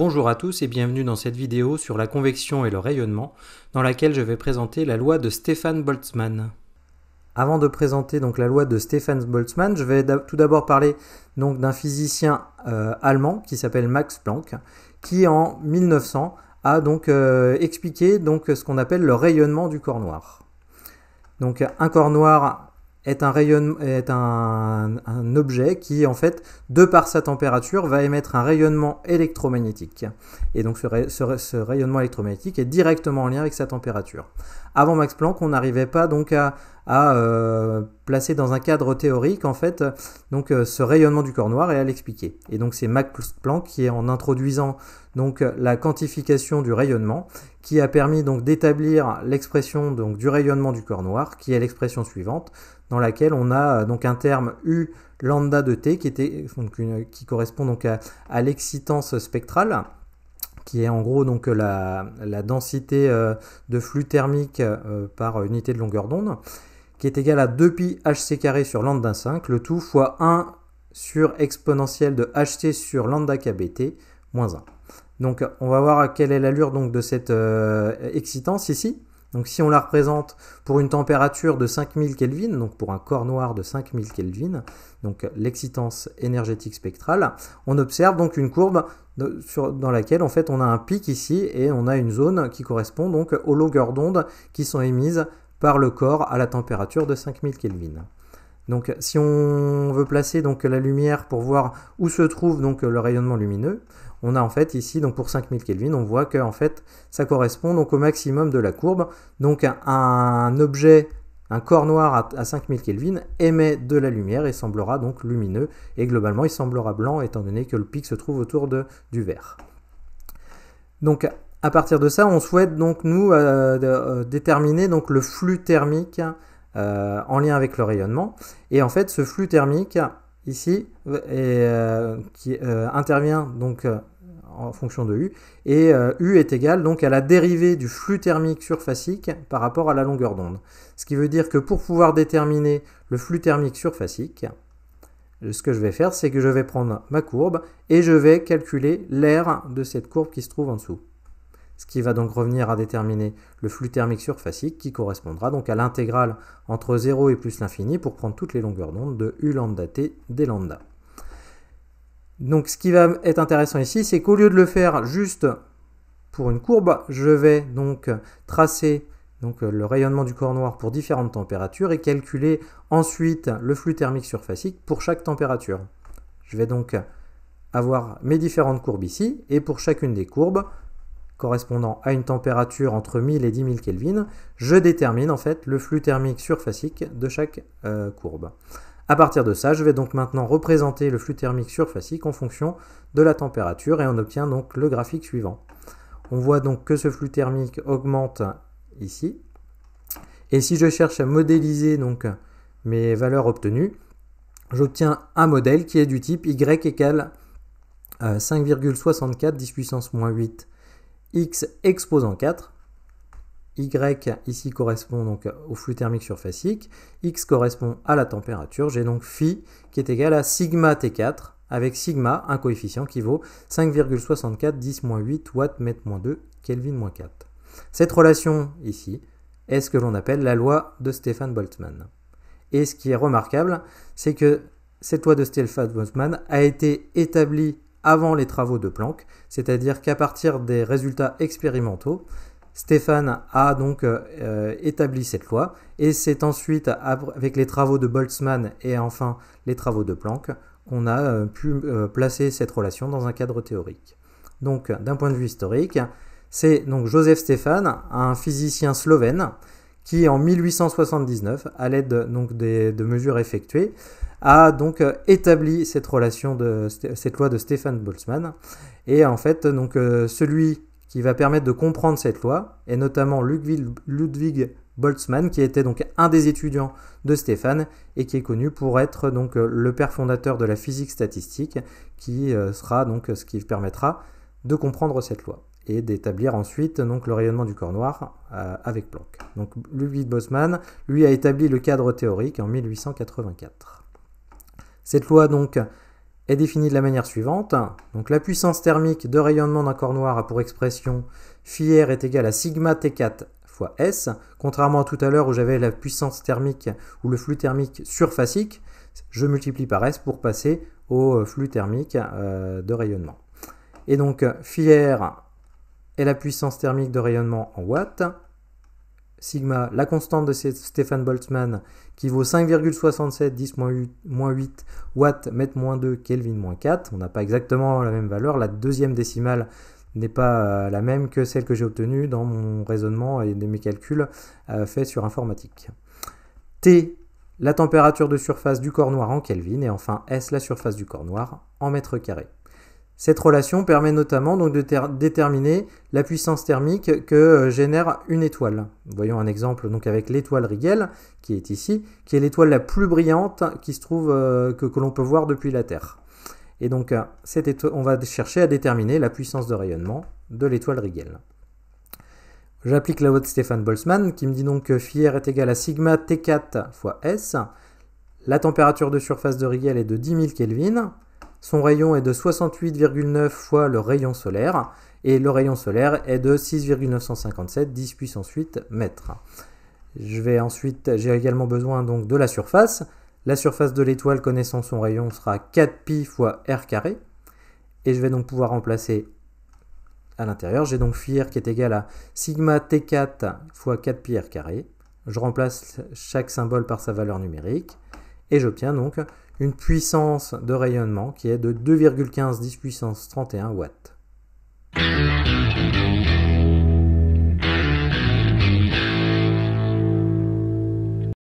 Bonjour à tous et bienvenue dans cette vidéo sur la convection et le rayonnement, dans laquelle je vais présenter la loi de Stefan Boltzmann. Avant de présenter donc la loi de Stefan Boltzmann, je vais tout d'abord parler donc d'un physicien euh, allemand qui s'appelle Max Planck, qui en 1900 a donc euh, expliqué donc ce qu'on appelle le rayonnement du corps noir. Donc un corps noir est un rayonnement est un, objet qui en fait de par sa température va émettre un rayonnement électromagnétique et donc ce, ce rayonnement électromagnétique est directement en lien avec sa température avant Max Planck on n'arrivait pas donc à à euh, placer dans un cadre théorique en fait donc euh, ce rayonnement du corps noir et à l'expliquer. Et donc c'est Max Planck qui est en introduisant donc la quantification du rayonnement qui a permis donc d'établir l'expression du rayonnement du corps noir qui est l'expression suivante dans laquelle on a euh, donc un terme U lambda de T qui, était, qui correspond donc à, l'excitance spectrale qui est en gros donc la, densité de flux thermique par unité de longueur d'onde qui est égal à 2pi hc carré sur lambda 5, le tout fois 1 sur exponentielle de hc sur lambda kbt moins 1. Donc on va voir quelle est l'allure donc de cette euh, excitance ici. Donc si on la représente pour une température de 5000 Kelvin, donc pour un corps noir de 5000 Kelvin, donc l'excitance énergétique spectrale, on observe donc une courbe dans laquelle en fait on a un pic ici et on a une zone qui correspond donc aux longueurs d'onde qui sont émises par le corps à la température de 5000 Kelvin. Donc si on veut placer donc la lumière pour voir où se trouve donc le rayonnement lumineux, on a en fait ici donc pour 5000 Kelvin, on voit que en fait ça correspond donc au maximum de la courbe. Donc un, objet un corps noir à, 5000 Kelvin émet de la lumière et semblera donc lumineux et globalement il semblera blanc étant donné que le pic se trouve autour de, du vert. Donc à partir de ça, on souhaite donc nous euh, euh, déterminer donc le flux thermique euh, en lien avec le rayonnement. Et en fait, ce flux thermique ici qui intervient donc en fonction de U et U est égal donc à la dérivée du flux thermique surfacique par rapport à la longueur d'onde. Ce qui veut dire que pour pouvoir déterminer le flux thermique surfacique, ce que je vais faire, c'est que je vais prendre ma courbe et je vais calculer l'air de cette courbe qui se trouve en dessous ce qui va donc revenir à déterminer le flux thermique surfacique qui correspondra donc à l'intégrale entre 0 et plus l'infini pour prendre toutes les longueurs d'onde de U lambda t d lambda. Donc ce qui va être intéressant ici, c'est qu'au lieu de le faire juste pour une courbe, je vais donc tracer donc le rayonnement du corps noir pour différentes températures et calculer ensuite le flux thermique surfacique pour chaque température. Je vais donc avoir mes différentes courbes ici et pour chacune des courbes, correspondant à une température entre 1000 et 10 000 Kelvin, je détermine en fait le flux thermique surfacique de chaque euh, courbe. À partir de ça, je vais donc maintenant représenter le flux thermique surfacique en fonction de la température et on obtient donc le graphique suivant. On voit donc que ce flux thermique augmente ici. Et si je cherche à modéliser donc mes valeurs obtenues, j'obtiens un modèle qui est du type y égale 5,64 euh, 10 puissance moins 8 x exposant 4. Y ici correspond donc au flux thermique surfacique, X correspond à la température, j'ai donc phi qui est égal à sigma T4 avec sigma un coefficient qui vaut 5,64 10 8 watts mètre 2 Kelvin 4. Cette relation ici est ce que l'on appelle la loi de stefan Boltzmann. Et ce qui est remarquable, c'est que cette loi de stefan Boltzmann a été établie avant les travaux de Planck, c'est-à-dire qu'à partir des résultats expérimentaux, Stéphane a donc euh, établi cette loi et c'est ensuite avec les travaux de Boltzmann et enfin les travaux de Planck qu'on a euh, pu euh, placer cette relation dans un cadre théorique. Donc d'un point de vue historique, c'est donc Joseph Stéphane, un physicien slovène, qui en 1879, à l'aide donc de mesures effectuées, a donc euh, établi cette relation de cette loi de Stéphane Boltzmann. Et en fait, donc euh, celui qui va permettre de comprendre cette loi est notamment Ludwig Boltzmann, qui était donc un des étudiants de Stéphane et qui est connu pour être donc euh, le père fondateur de la physique statistique, qui sera donc ce qui permettra de comprendre cette loi et d'établir ensuite donc, le rayonnement du corps noir euh, avec Planck. Donc Ludwig Bosman lui, a établi le cadre théorique en 1884. Cette loi donc est définie de la manière suivante. Donc la puissance thermique de rayonnement d'un corps noir a pour expression phi R est égale à sigma T4 fois S, contrairement à tout à l'heure où j'avais la puissance thermique ou le flux thermique surfacique, je multiplie par S pour passer au flux thermique euh, de rayonnement. Et donc phi et la puissance thermique de rayonnement en watts. Sigma, la constante de Stéphane Boltzmann, qui vaut 5,67 10 8 watts mètre moins 2 Kelvin moins 4. On n'a pas exactement la même valeur. La deuxième décimale n'est pas euh, la même que celle que j'ai obtenue dans mon raisonnement et de mes calculs euh, faits sur informatique. T, la température de surface du corps noir en Kelvin. Et enfin S, la surface du corps noir en mètres carrés. Cette relation permet notamment donc de déterminer la puissance thermique que euh, génère une étoile. Voyons un exemple donc avec l'étoile Rigel qui est ici, qui est l'étoile la plus brillante qui se trouve euh, que, l'on peut voir depuis la Terre. Et donc euh, on va chercher à déterminer la puissance de rayonnement de l'étoile Rigel. J'applique la loi de Stéphane Boltzmann qui me dit donc que Fier est égal à sigma T4 fois S. La température de surface de Rigel est de 10 000 Kelvin. Son rayon est de 68,9 fois le rayon solaire et le rayon solaire est de 6,957 10 puissance 8 mètres. Je vais ensuite, j'ai également besoin donc de la surface. La surface de l'étoile connaissant son rayon sera 4 pi fois r carré et je vais donc pouvoir remplacer à l'intérieur. J'ai donc phi r qui est égal à sigma t4 fois 4 pi carré. Je remplace chaque symbole par sa valeur numérique et j'obtiens donc une puissance de rayonnement qui est de 2,15 10 puissance 31 watts.